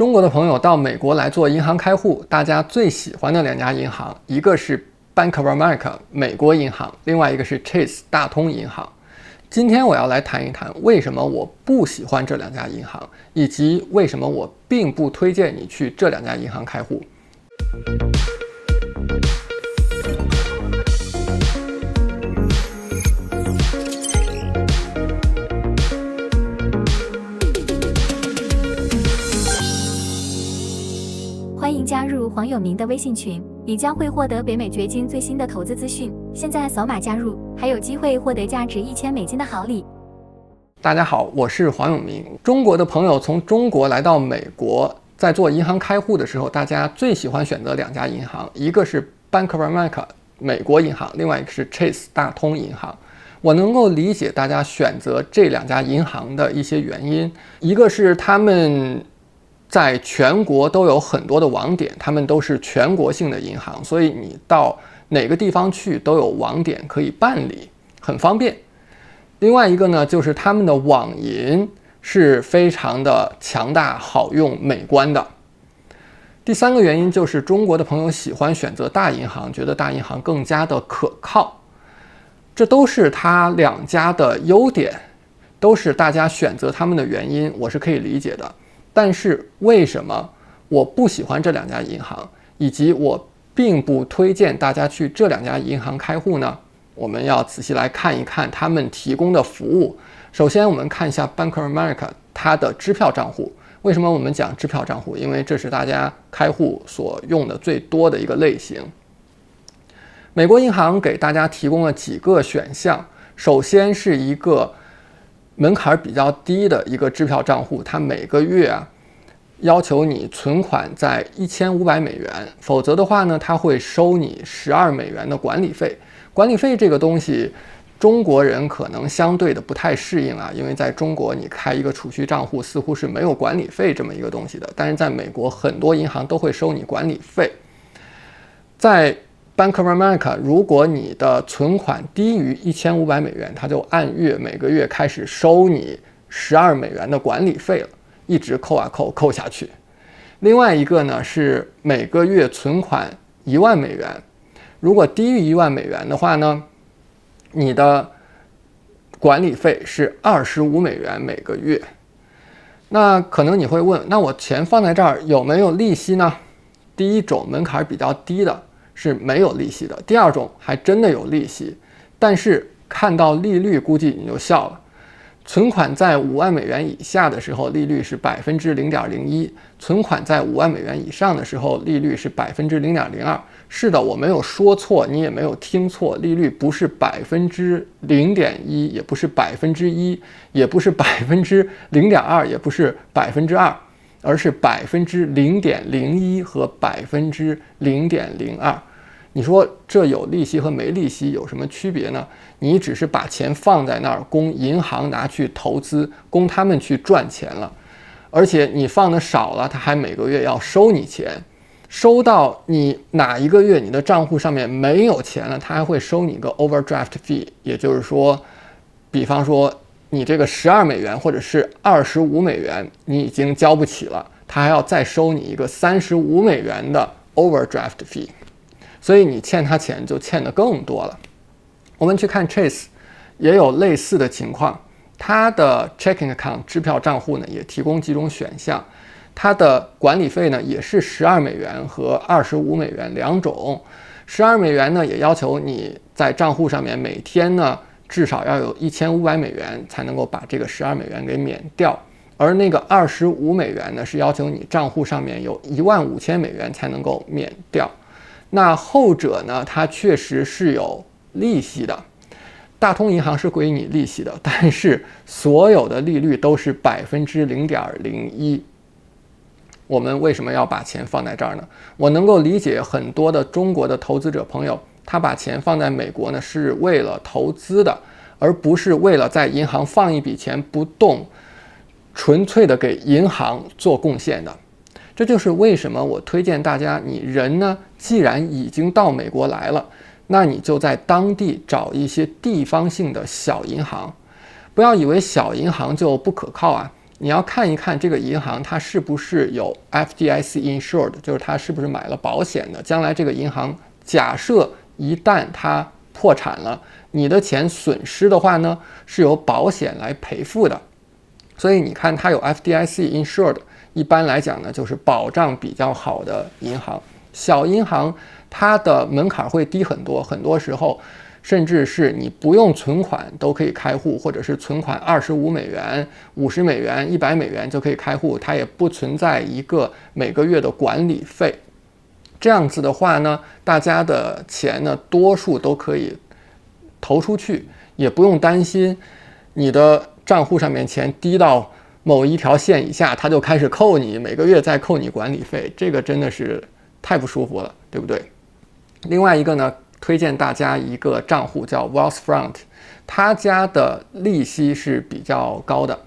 中国的朋友到美国来做银行开户，大家最喜欢的两家银行，一个是 Bank of America 美国银行，另外一个是 Chase 大通银行。今天我要来谈一谈，为什么我不喜欢这两家银行，以及为什么我并不推荐你去这两家银行开户。黄永明的微信群，你将会获得北美掘金最新的投资资讯。现在扫码加入，还有机会获得价值一千美金的好礼。大家好，我是黄永明。中国的朋友从中国来到美国，在做银行开户的时候，大家最喜欢选择两家银行，一个是 Bank of America 美国银行，另外一个是 Chase 大通银行。我能够理解大家选择这两家银行的一些原因，一个是他们。在全国都有很多的网点，他们都是全国性的银行，所以你到哪个地方去都有网点可以办理，很方便。另外一个呢，就是他们的网银是非常的强大、好用、美观的。第三个原因就是中国的朋友喜欢选择大银行，觉得大银行更加的可靠。这都是他两家的优点，都是大家选择他们的原因，我是可以理解的。但是为什么我不喜欢这两家银行，以及我并不推荐大家去这两家银行开户呢？我们要仔细来看一看他们提供的服务。首先，我们看一下 Bank of America 它的支票账户。为什么我们讲支票账户？因为这是大家开户所用的最多的一个类型。美国银行给大家提供了几个选项，首先是一个。门槛比较低的一个支票账户，它每个月啊要求你存款在一千五百美元，否则的话呢，它会收你十二美元的管理费。管理费这个东西，中国人可能相对的不太适应啊，因为在中国你开一个储蓄账户似乎是没有管理费这么一个东西的，但是在美国很多银行都会收你管理费，在。Bank of America，如果你的存款低于一千五百美元，它就按月每个月开始收你十二美元的管理费了，一直扣啊扣，扣下去。另外一个呢是每个月存款一万美元，如果低于一万美元的话呢，你的管理费是二十五美元每个月。那可能你会问，那我钱放在这儿有没有利息呢？第一种门槛比较低的。是没有利息的。第二种还真的有利息，但是看到利率估计你就笑了。存款在五万美元以下的时候，利率是百分之零点零一；存款在五万美元以上的时候，利率是百分之零点零二。是的，我没有说错，你也没有听错，利率不是百分之零点一，也不是百分之一，也不是百分之零点二，也不是百分之二。而是百分之零点零一和百分之零点零二，你说这有利息和没利息有什么区别呢？你只是把钱放在那儿，供银行拿去投资，供他们去赚钱了。而且你放的少了，他还每个月要收你钱，收到你哪一个月你的账户上面没有钱了，他还会收你一个 overdraft fee，也就是说，比方说。你这个十二美元或者是二十五美元，你已经交不起了，他还要再收你一个三十五美元的 overdraft fee，所以你欠他钱就欠的更多了。我们去看 Chase，也有类似的情况，它的 checking account 支票账户呢，也提供几种选项，它的管理费呢也是十二美元和二十五美元两种，十二美元呢也要求你在账户上面每天呢。至少要有一千五百美元才能够把这个十二美元给免掉，而那个二十五美元呢，是要求你账户上面有一万五千美元才能够免掉。那后者呢，它确实是有利息的，大通银行是给你利息的，但是所有的利率都是百分之零点零一。我们为什么要把钱放在这儿呢？我能够理解很多的中国的投资者朋友。他把钱放在美国呢，是为了投资的，而不是为了在银行放一笔钱不动，纯粹的给银行做贡献的。这就是为什么我推荐大家，你人呢，既然已经到美国来了，那你就在当地找一些地方性的小银行，不要以为小银行就不可靠啊。你要看一看这个银行，它是不是有 FDIC insured，就是它是不是买了保险的。将来这个银行，假设一旦它破产了，你的钱损失的话呢，是由保险来赔付的。所以你看，它有 FDIC insured，一般来讲呢，就是保障比较好的银行。小银行它的门槛会低很多，很多时候，甚至是你不用存款都可以开户，或者是存款二十五美元、五十美元、一百美元就可以开户，它也不存在一个每个月的管理费。这样子的话呢，大家的钱呢，多数都可以投出去，也不用担心你的账户上面钱低到某一条线以下，它就开始扣你，每个月再扣你管理费，这个真的是太不舒服了，对不对？另外一个呢，推荐大家一个账户叫 Wealthfront，他家的利息是比较高的。